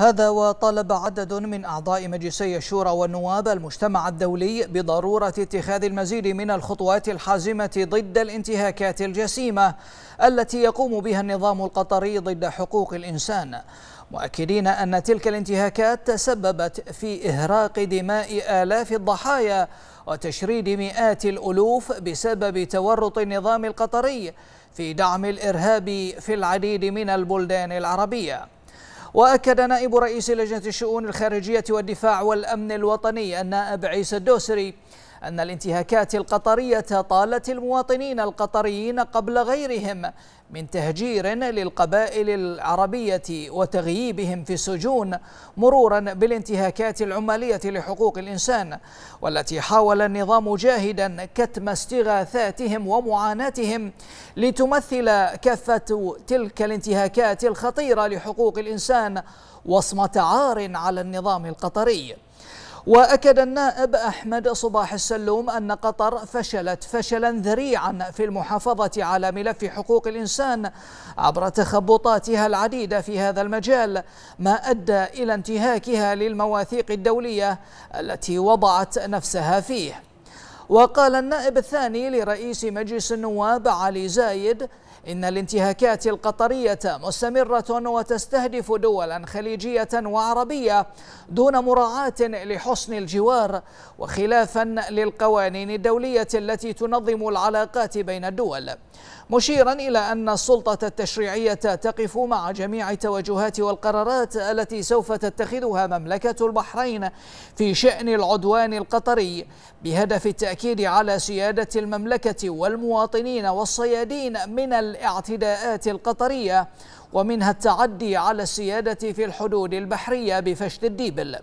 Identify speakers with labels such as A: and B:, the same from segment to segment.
A: هذا وطلب عدد من أعضاء مجلسي الشورى والنواب المجتمع الدولي بضرورة اتخاذ المزيد من الخطوات الحازمة ضد الانتهاكات الجسيمة التي يقوم بها النظام القطري ضد حقوق الإنسان مؤكدين أن تلك الانتهاكات تسببت في إهراق دماء آلاف الضحايا وتشريد مئات الألوف بسبب تورط النظام القطري في دعم الإرهاب في العديد من البلدان العربية وأكد نائب رئيس لجنة الشؤون الخارجية والدفاع والأمن الوطني النائب عيسى الدوسري أن الانتهاكات القطرية طالت المواطنين القطريين قبل غيرهم من تهجير للقبائل العربية وتغييبهم في السجون مرورا بالانتهاكات العمالية لحقوق الإنسان والتي حاول النظام جاهدا كتم استغاثاتهم ومعاناتهم لتمثل كافة تلك الانتهاكات الخطيرة لحقوق الإنسان وصمة عار على النظام القطري وأكد النائب أحمد صباح السلوم أن قطر فشلت فشلا ذريعا في المحافظة على ملف حقوق الإنسان عبر تخبطاتها العديدة في هذا المجال ما أدى إلى انتهاكها للمواثيق الدولية التي وضعت نفسها فيه وقال النائب الثاني لرئيس مجلس النواب علي زايد إن الانتهاكات القطرية مستمرة وتستهدف دولا خليجية وعربية دون مراعاة لحسن الجوار وخلافا للقوانين الدولية التي تنظم العلاقات بين الدول مشيرا إلى أن السلطة التشريعية تقف مع جميع التوجهات والقرارات التي سوف تتخذها مملكة البحرين في شأن العدوان القطري بهدف التأكيد على سيادة المملكة والمواطنين والصيادين من الاعتداءات القطرية ومنها التعدي على السيادة في الحدود البحرية بفشل الديبل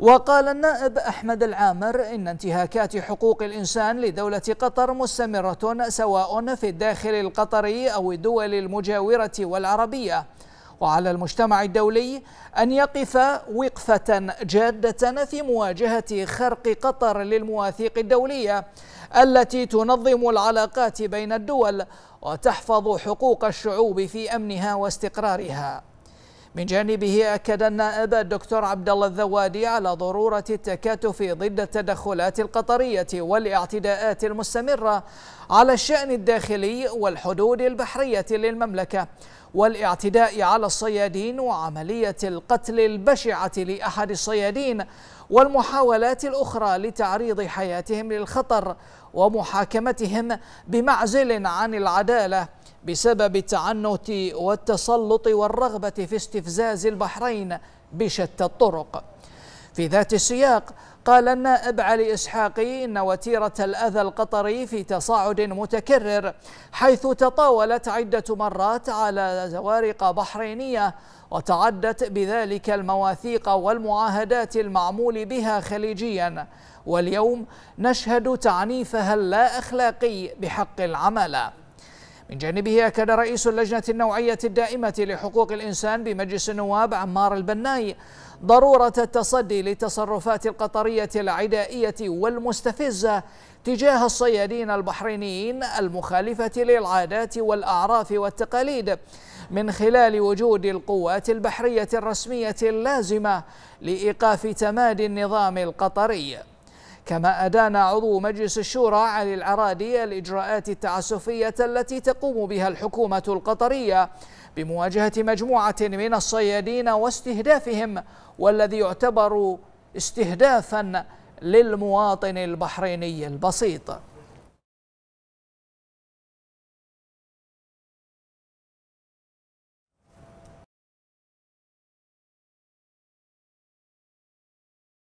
A: وقال النائب أحمد العامر إن انتهاكات حقوق الإنسان لدولة قطر مستمرة سواء في الداخل القطري أو الدول المجاورة والعربية وعلى المجتمع الدولي أن يقف وقفة جادة في مواجهة خرق قطر للمواثيق الدولية التي تنظم العلاقات بين الدول وتحفظ حقوق الشعوب في أمنها واستقرارها من جانبه أكد النائب الدكتور عبد الله الذوادي على ضرورة التكاتف ضد التدخلات القطرية والاعتداءات المستمرة على الشأن الداخلي والحدود البحرية للمملكة والاعتداء على الصيادين وعملية القتل البشعة لأحد الصيادين والمحاولات الأخرى لتعريض حياتهم للخطر ومحاكمتهم بمعزل عن العدالة بسبب التعنت والتسلط والرغبة في استفزاز البحرين بشتى الطرق في ذات السياق قال النائب علي إسحاقي إن وتيرة الأذى القطري في تصاعد متكرر حيث تطاولت عدة مرات على زوارق بحرينية وتعدت بذلك المواثيق والمعاهدات المعمول بها خليجيا واليوم نشهد تعنيفها اللا أخلاقي بحق العمالة من جانبه أكد رئيس اللجنة النوعية الدائمة لحقوق الإنسان بمجلس النواب عمار البناي ضرورة التصدي للتصرفات القطرية العدائية والمستفزة تجاه الصيادين البحرينيين المخالفة للعادات والأعراف والتقاليد من خلال وجود القوات البحرية الرسمية اللازمة لإيقاف تمادي النظام القطري كما أدان عضو مجلس الشورى علي العرادي الإجراءات التعسفية التي تقوم بها الحكومة القطرية بمواجهة مجموعة من الصيادين واستهدافهم والذي يعتبر استهدافا للمواطن البحريني البسيط